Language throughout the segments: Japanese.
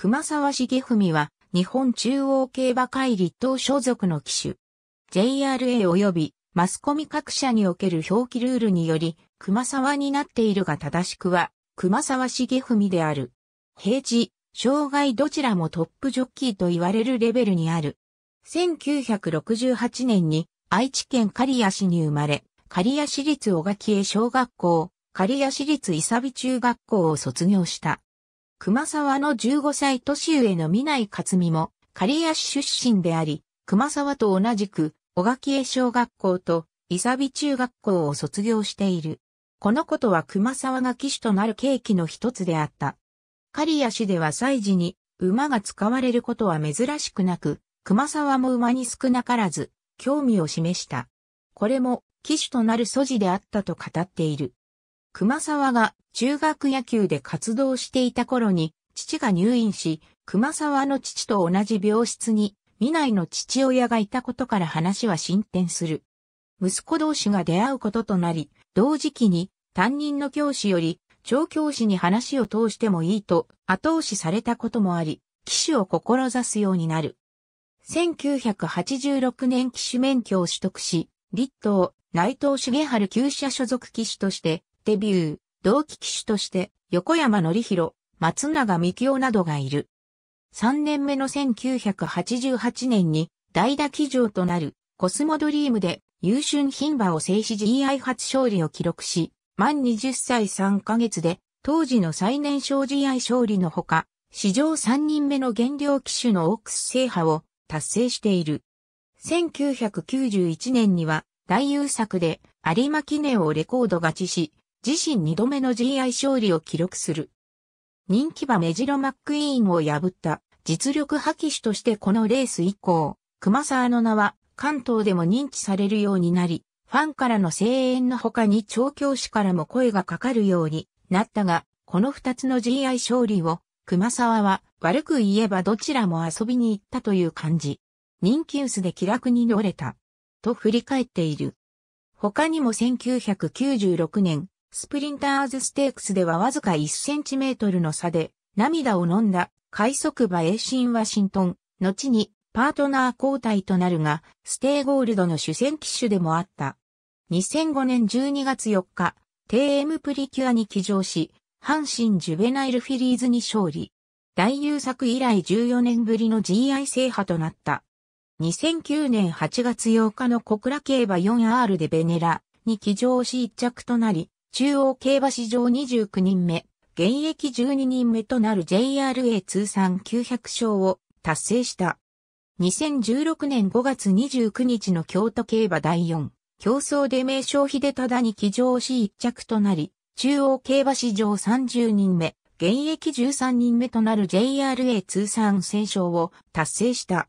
熊沢重文は、日本中央競馬会立党所属の騎手。JRA 及びマスコミ各社における表記ルールにより、熊沢になっているが正しくは、熊沢重文である。平時、障害どちらもトップジョッキーと言われるレベルにある。1968年に愛知県刈谷市に生まれ、刈谷市立小垣江小学校、刈谷市立伊佐美中学校を卒業した。熊沢の15歳年上の南内克美も、刈谷市出身であり、熊沢と同じく、小垣江小学校と、伊佐美中学校を卒業している。このことは熊沢が騎手となる契機の一つであった。刈谷市では祭事に、馬が使われることは珍しくなく、熊沢も馬に少なからず、興味を示した。これも、騎手となる素地であったと語っている。熊沢が中学野球で活動していた頃に、父が入院し、熊沢の父と同じ病室に、未来の父親がいたことから話は進展する。息子同士が出会うこととなり、同時期に担任の教師より、調教師に話を通してもいいと後押しされたこともあり、騎手を志すようになる。1986年騎手免許を取得し、立東、内藤茂春旧社所属騎手としてデビュー、同期機種として、横山典弘、松永幹雄などがいる。3年目の1988年に、代打騎乗となる、コスモドリームで、優駿牝馬を制し GI 初勝利を記録し、満20歳3ヶ月で、当時の最年少 GI 勝利のほか、史上3人目の減量騎手のオークス制覇を達成している。1991年には、大優作で有馬記念をレコード勝ちし、自身2度目の GI 勝利を記録する。人気馬メジロ・マックイーンを破った実力破棄手としてこのレース以降、熊沢の名は関東でも認知されるようになり、ファンからの声援の他に調教師からも声がかかるようになったが、この2つの GI 勝利を熊沢は悪く言えばどちらも遊びに行ったという感じ。人気薄で気楽に乗れた。と振り返っている。他にも1996年、スプリンターズステークスではわずか1センチメートルの差で涙を飲んだ快速馬エーシン・ワシントン、後にパートナー交代となるが、ステイゴールドの主戦機種でもあった。2005年12月4日、テエムプリキュアに騎乗し、阪神ジュベナイルフィリーズに勝利。大優作以来14年ぶりの GI 制覇となった。2009年8月8日の小倉競馬 4R でベネラに騎乗し一着となり、中央競馬史上29人目、現役12人目となる JRA 通算900勝を達成した。2016年5月29日の京都競馬第4、競争で名称秀忠に騎乗し一着となり、中央競馬史上30人目、現役13人目となる JRA 通算戦勝を達成した。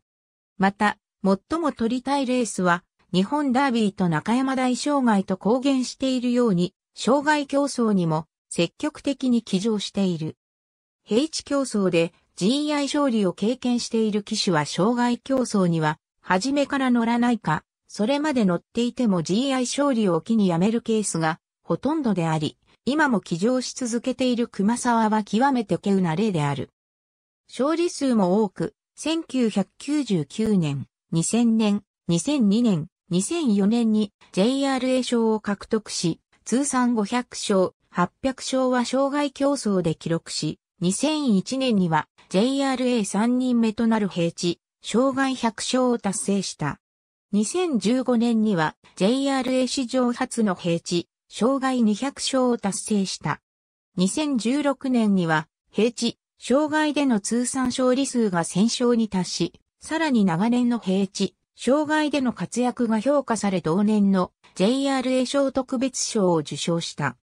また、最も取りたいレースは、日本ダービーと中山大障害と公言しているように、障害競争にも積極的に騎乗している。平地競争で GI 勝利を経験している騎手は障害競争には、初めから乗らないか、それまで乗っていても GI 勝利を機にやめるケースがほとんどであり、今も騎乗し続けている熊沢は極めて稀有な例である。勝利数も多く、1999年、2000年、2002年、2004年に JRA 賞を獲得し、通算500勝、800勝は障害競争で記録し、2001年には JRA3 人目となる平地、障害100勝を達成した。2015年には JRA 史上初の平地、障害200勝を達成した。2016年には平地、障害での通算勝利数が1000勝に達し、さらに長年の平地、障害での活躍が評価され同年の JRA 賞特別賞を受賞した。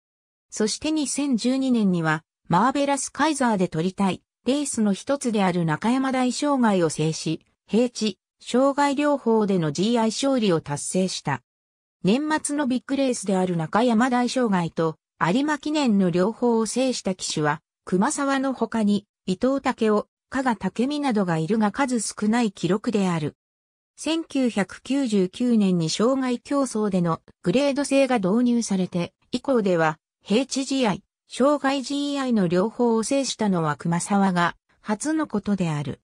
そして2012年には、マーベラスカイザーで取りたい、レースの一つである中山大障害を制し、平地、障害療法での GI 勝利を達成した。年末のビッグレースである中山大障害と有馬記念の両方を制した騎手は、熊沢の他に伊藤武雄、加賀武美などがいるが数少ない記録である。1999年に障害競争でのグレード制が導入されて、以降では、平地 g i 障害 GI の両方を制したのは熊沢が初のことである。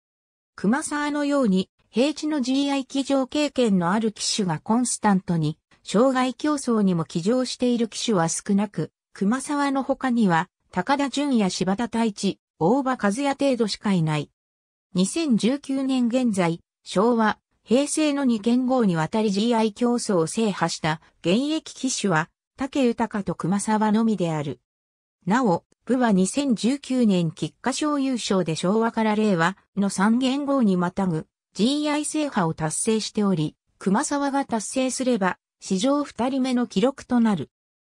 熊沢のように、平地の GI 騎乗経験のある騎手がコンスタントに、障害競争にも騎乗している騎手は少なく、熊沢の他には、高田淳や柴田太一、大場和也程度しかいない。2019年現在、昭和、平成の2件号にわたり GI 競争を制覇した現役騎手は、竹豊と熊沢のみである。なお、部は2019年菊花賞優勝で昭和から令和の3元号にまたぐ GI 制覇を達成しており、熊沢が達成すれば史上2人目の記録となる。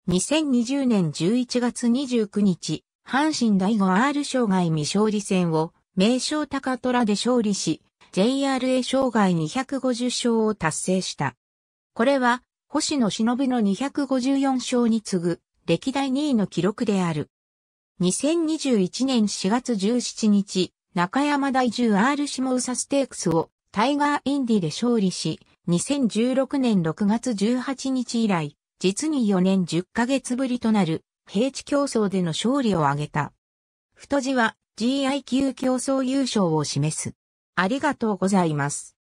2020年11月29日、阪神第5 r 障害未勝利戦を名称高虎で勝利し、JRA 生涯250勝を達成した。これは、星野忍の254勝に次ぐ、歴代2位の記録である。2021年4月17日、中山大10 R 下サステークスをタイガーインディで勝利し、2016年6月18日以来、実に4年10ヶ月ぶりとなる平地競争での勝利を挙げた。太字は GIQ 競争優勝を示す。ありがとうございます。